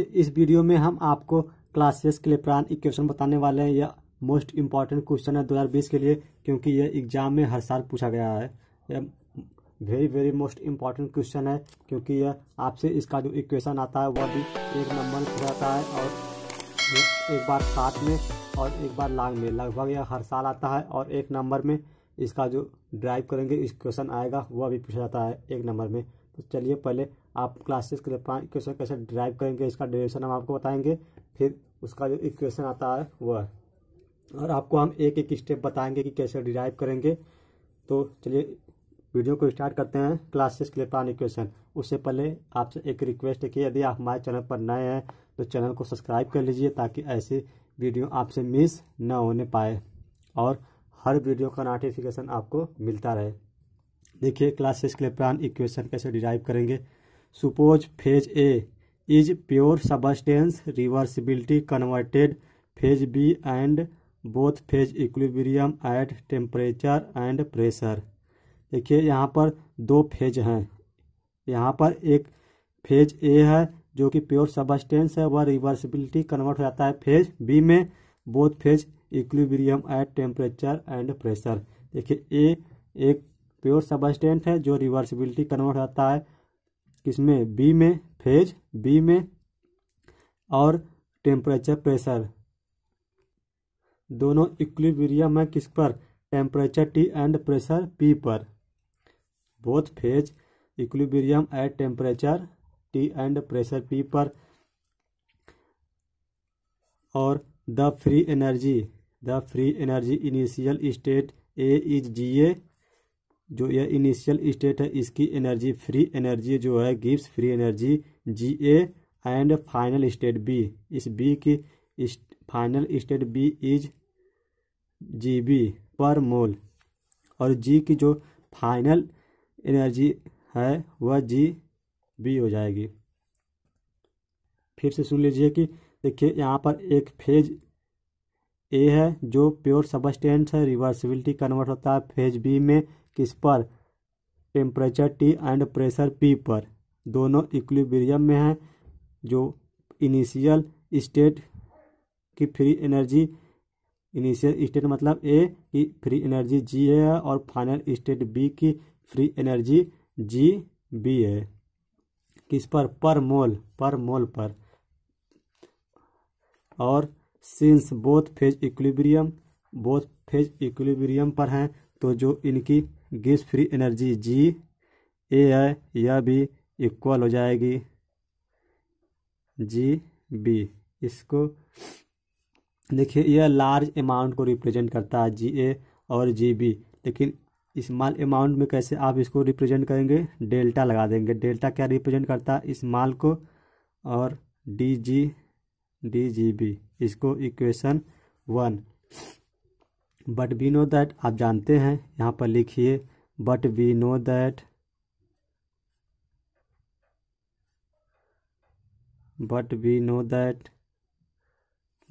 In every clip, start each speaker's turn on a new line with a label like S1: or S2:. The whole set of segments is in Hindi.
S1: इस वीडियो में हम आपको क्लासेस के लिए प्राण इक्वेशन बताने वाले हैं यह मोस्ट इंपॉर्टेंट क्वेश्चन है 2020 के लिए क्योंकि यह एग्जाम में हर साल पूछा गया है यह very very most important question है क्योंकि यह आपसे इसका जो इक्वेशन आता है वह भी एक नंबर में आता है और एक बार सात में और एक बार लाग में लगभग यह हर साल आता है और एक नंबर में इसका जो ड्राइव करेंगे इस क्वेश्चन आएगा वह भी पूछा जाता है एक नंबर में तो चलिए पहले आप क्लासेस के लिए पाँच इक्वेशन कैसे ड्राइव करेंगे इसका डेरिवेशन हम आपको बताएंगे फिर उसका जो इक्वेशन आता है वह है और आपको हम एक एक स्टेप बताएंगे कि कैसे डिराइव करेंगे तो चलिए वीडियो को स्टार्ट करते हैं क्लासेस के लिए पान इक्वेशन उससे पहले आपसे एक रिक्वेस्ट है कि यदि आप हमारे चैनल पर नए हैं तो चैनल को सब्सक्राइब कर लीजिए ताकि ऐसे वीडियो आपसे मिस न होने पाए और हर वीडियो का नोटिफिकेशन आपको मिलता रहे देखिए क्लासेस के लिए प्लान इक्वेशन कैसे डिराइव करेंगे suppose phase A is pure substance reversibility converted phase B and both phase equilibrium at temperature and pressure देखिए यहाँ पर दो फेज हैं यहाँ पर एक फेज ए है जो कि प्योर सबस्टेंस है वह रिवर्सिबिलिटी कन्वर्ट हो जाता है फेज बी में both phase equilibrium at temperature and pressure देखिए ए एक प्योर सबस्टेंट है जो रिवर्सिबिलिटी कन्वर्ट होता है इसमें बी में फेज बी में और टेम्परेचर प्रेशर दोनों इक्विबीरियम है किस पर temperature T and pressure P पर both phase equilibrium at temperature T and pressure P पर और the free energy the free energy initial state A is G A जो यह इनिशियल स्टेट है इसकी एनर्जी फ्री एनर्जी जो है Gibbs free energy G A and final state B इस बी की final state B is G B पर मोल और जी की जो फाइनल एनर्जी है वह जी बी हो जाएगी फिर से सुन लीजिए कि देखिए यहाँ पर एक फेज ए है जो प्योर सबस्टेंस है रिवर्सिबिलिटी कन्वर्ट होता है फेज बी में किस पर temperature T and pressure P पर दोनों इक्विलिब्रियम में हैं जो इनिशियल स्टेट की फ्री एनर्जी इनिशियल स्टेट मतलब ए की फ्री एनर्जी जी है और फाइनल स्टेट बी की फ्री एनर्जी जी बी है किस पर पर मोल पर मोल पर और since both phase equilibrium both phase equilibrium पर हैं तो जो इनकी gas free energy G A है यह भी इक्वल हो जाएगी जी बी इसको देखिए यह लार्ज अमाउंट को रिप्रेजेंट करता है जी ए और जी बी लेकिन इस्माल अमाउंट में कैसे आप इसको रिप्रेजेंट करेंगे डेल्टा लगा देंगे डेल्टा क्या रिप्रेजेंट करता है इस्माल को और D G D G B इसको equation one but we know that आप जानते हैं यहाँ पर लिखिए but we know that but we know that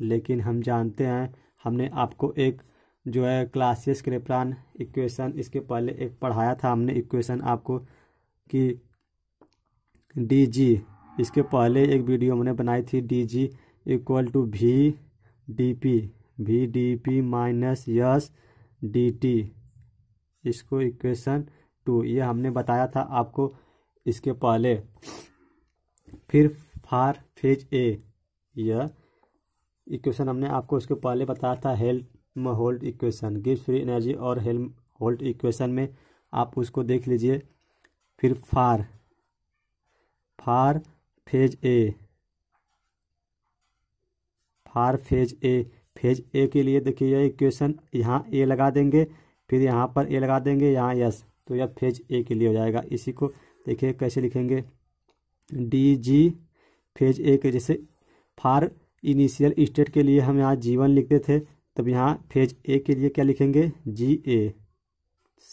S1: लेकिन हम जानते हैं हमने आपको एक जो है क्लासेस के प्लान इक्वेशन इसके पहले एक पढ़ाया था हमने इक्वेशन आपको कि डी जी इसके पहले एक वीडियो हमने बनाई थी D G equal to V D P V D P minus S D T इसको इक्वेशन टू ये हमने बताया था आपको इसके पहले फिर फार फेज ए यह इक्वेशन हमने आपको इसके पहले बताया था हेल्म होल्ड इक्वेशन गिव फ्री एनर्जी और हेल्म होल्ड इक्वेशन में आप उसको देख लीजिए फिर for for phase A for phase A phase A के लिए देखिए यह इक्वेशन यहाँ ए लगा देंगे फिर यहाँ पर ए लगा देंगे यहाँ यस तो यह फेज ए के लिए हो जाएगा इसी को देखिए कैसे लिखेंगे डी जी फेज ए के जैसे फार इनिशियल स्टेट के लिए हम यहाँ जीवन लिखते थे तब यहाँ फेज ए के लिए क्या लिखेंगे जी ए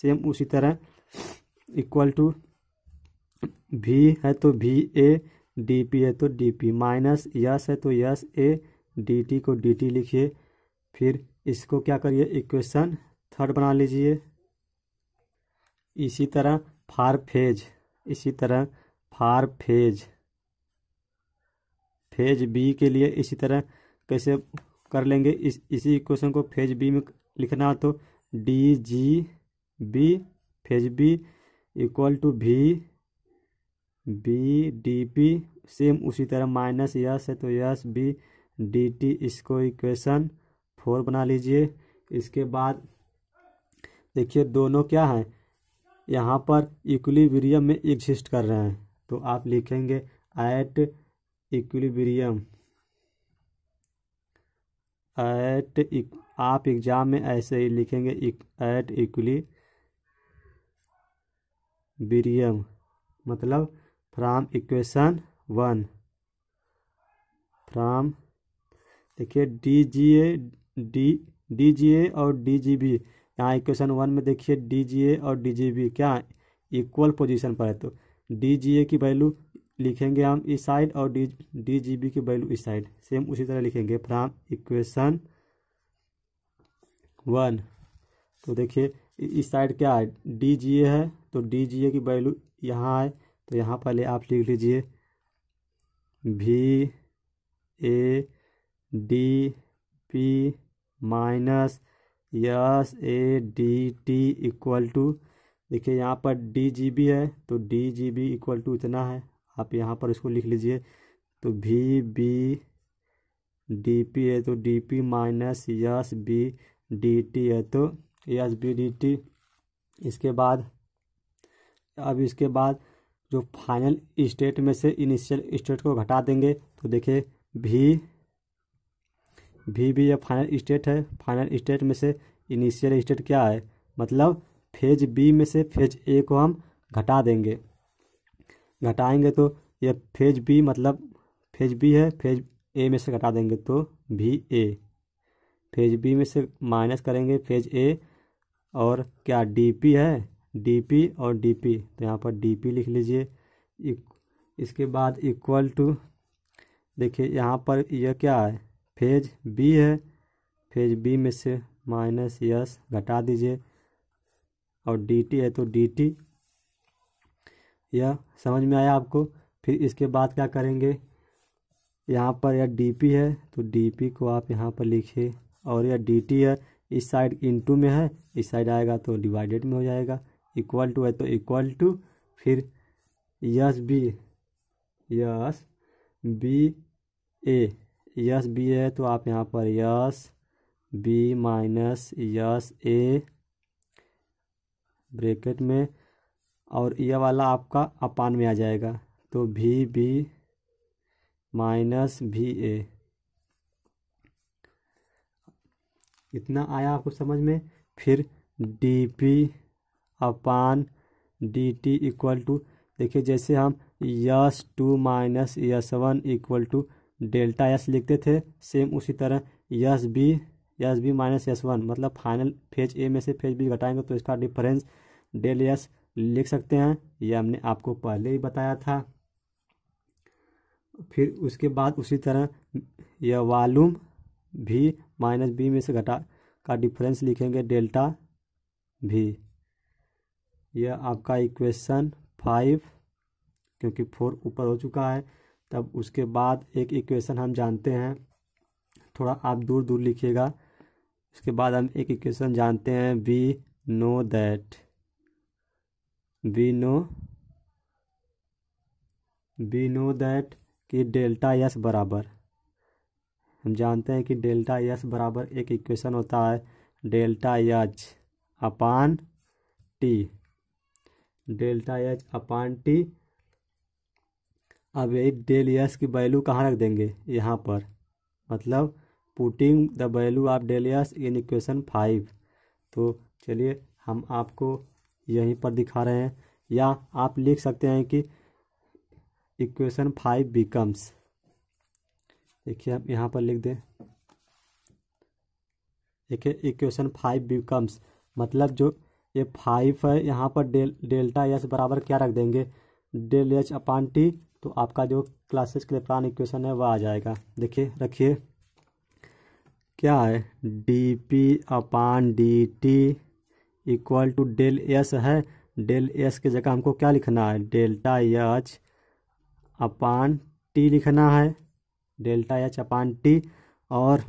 S1: सेम उसी तरह इक्वल टू वी है तो वी ए डी पी है तो डी पी माइनस यस है तो यस ए डी टी को डी टी लिखिए फिर इसको क्या करिए इक्वेशन थर्ड बना लीजिए इसी तरह फार फेज इसी तरह फार फेज फेज बी के लिए इसी तरह कैसे कर लेंगे इस इसी इक्वेशन को फेज बी में लिखना तो D G B phase B equal to V B D P same उसी तरह माइनस यस है तो यस बी डी टी इसको इक्वेशन फोर बना लीजिए इसके बाद देखिए दोनों क्या हैं यहाँ पर इक्विलिब्रियम में एग्जिस्ट कर रहे हैं तो आप लिखेंगे एट इक्विलिब्रियम एट आप एग्जाम में ऐसे ही लिखेंगे एक, एट इक्वली मतलब फ्राम इक्वेशन वन फ्राम देखिए D G A D D G A और डी जी बी यहाँ इक्वेशन वन में देखिए डी जी ए और डी जी बी क्या इक्वल पोजीशन पर है तो डी जी ए की वैल्यू लिखेंगे हम इस साइड और डी डी जी बी की वैल्यू इस साइड सेम उसी तरह लिखेंगे फ्राम इक्वेशन वन तो देखिए इस साइड क्या है डी जी ए है तो डी जी ए की वैल्यू यहाँ है तो यहाँ पहले आप लिख लीजिए V A D P minus S A D T equal to देखिए यहाँ पर डी जी बी है तो D G B equal to इतना है आप यहाँ पर इसको लिख लीजिए तो वी बी डी पी है तो D P minus S B D T है तो यस बी डी टी इसके बाद अब इसके बाद जो फाइनल स्टेट में से इनिशियल स्टेट को घटा देंगे तो देखिए भी वी भी यह फाइनल स्टेट है फाइनल स्टेट में से इनिशियल स्टेट क्या है मतलब फेज बी में से फेज ए को हम घटा देंगे घटाएंगे तो यह फेज बी मतलब फेज बी है फेज ए में से घटा देंगे तो भी ए फेज बी में से माइनस करेंगे फेज ए और क्या डी है डी और पी तो यहाँ पर डी लिख लीजिए इसके बाद इक्वल टू देखिए यहाँ पर यह क्या है फेज बी है फेज बी में से माइनस यस घटा दीजिए और डी टी है तो डी टी यह समझ में आया आपको फिर इसके बाद क्या करेंगे यहाँ पर यह डी पी है तो डी पी को आप यहाँ पर लिखिए और यह डी टी है इस साइड इनटू में है इस साइड आएगा तो डिवाइडेड में हो जाएगा इक्वल टू है तो इक्वल टू फिर S B S B A S B है तो आप यहाँ पर S B minus S A bracket में और यह वाला आपका अपान में आ जाएगा तो भी बी माइनस भी ए इतना आया आपको समझ में फिर D P upon D T equal to देखिए जैसे हम S two minus S one equal to delta S लिखते थे सेम उसी तरह S B S B minus S one मतलब फाइनल फेज ए में से फेज बी घटाएंगे तो इसका डिफरेंस डेल एस लिख सकते हैं ये हमने आपको पहले ही बताया था फिर उसके बाद उसी तरह यह वॉल्यूम भी माइनस बी में से घटा का डिफरेंस लिखेंगे डेल्टा भी यह आपका इक्वेशन फाइव क्योंकि फोर ऊपर हो चुका है तब उसके बाद एक इक्वेशन हम जानते हैं थोड़ा आप दूर दूर लिखिएगा उसके बाद हम एक इक्वेशन जानते हैं we know that we know we know that कि डेल्टा एस बराबर हम जानते हैं कि डेल्टा एस बराबर एक इक्वेशन होता है delta H upon T delta H upon T अब ये डेल यस की वैल्यू कहाँ रख देंगे यहाँ पर मतलब putting the value of del S in equation five तो चलिए हम आपको यहीं पर दिखा रहे हैं या आप लिख सकते हैं कि इक्वेशन फाइव बिकम्स देखिए आप यहाँ पर लिख दें देखिए इक्वेशन फाइव बिकम्स मतलब जो ये फाइव है यहाँ पर डेल डेल्टा यस बराबर क्या रख देंगे डेल एच अपान टी तो आपका जो क्लासेस के लिए प्लान इक्वेशन है वह आ जाएगा देखिए रखिए क्या है D P upon D T equal to del S है डेल एस की जगह हमको क्या लिखना है डेल्टा एच अपान टी लिखना है डेल्टा एच अपान टी और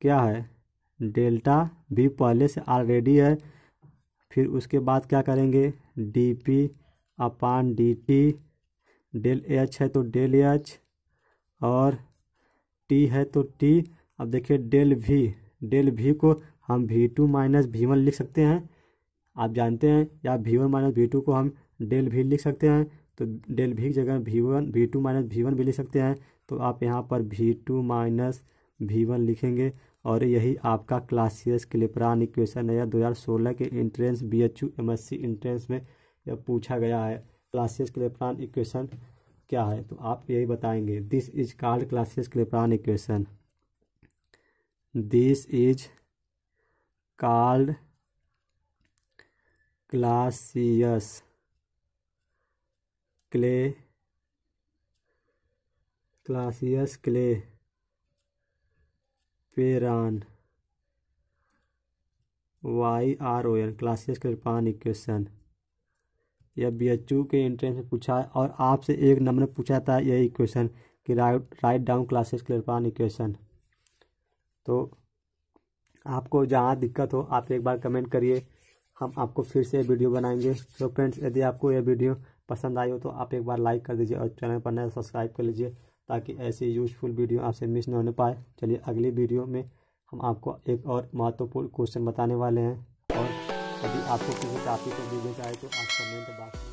S1: क्या है डेल्टा भी पहले से ऑलरेडी है फिर उसके बाद क्या करेंगे D P upon D T del H है तो डेल एच और टी है तो टी अब देखिए डेल वी डेल वी को हम V two minus V one लिख सकते हैं आप जानते हैं या V one minus V two को हम डेल वी लिख सकते हैं तो डेल वी की जगह V one V two minus V one भी लिख सकते हैं तो आप यहाँ पर V two minus V one लिखेंगे और यही आपका क्लासियस क्लिपरान इक्वेशन है दो हज़ार सोलह के entrance B H U M S C entrance में या पूछा गया है क्लासेस क्लेप्रान इक्वेशन क्या है तो आप यही बताएंगे this is called Clausius Clapeyron equation this is called Clausius clay Clausius Clapeyron Y R O N Clausius Clapeyron equation या बी एच यू के एंट्रेंस में पूछा है और आपसे एक नंबर में पूछा था यही इक्वेशन कि write write down Clausius Clapeyron equation तो आपको जहाँ दिक्कत हो आप एक बार कमेंट करिए हम आपको फिर से वीडियो बनाएंगे तो फ्रेंड्स यदि आपको यह वीडियो पसंद आई हो तो आप एक बार लाइक कर दीजिए और चैनल पर नया सब्सक्राइब कर लीजिए ताकि ऐसी यूजफुल वीडियो आपसे मिस ना होने पाए चलिए अगली वीडियो में हम आपको एक और महत्वपूर्ण क्वेश्चन बताने वाले हैं यदि आपको किसी टॉपिक पर वीडियो चाहिए तो आप कमेंट बॉक्स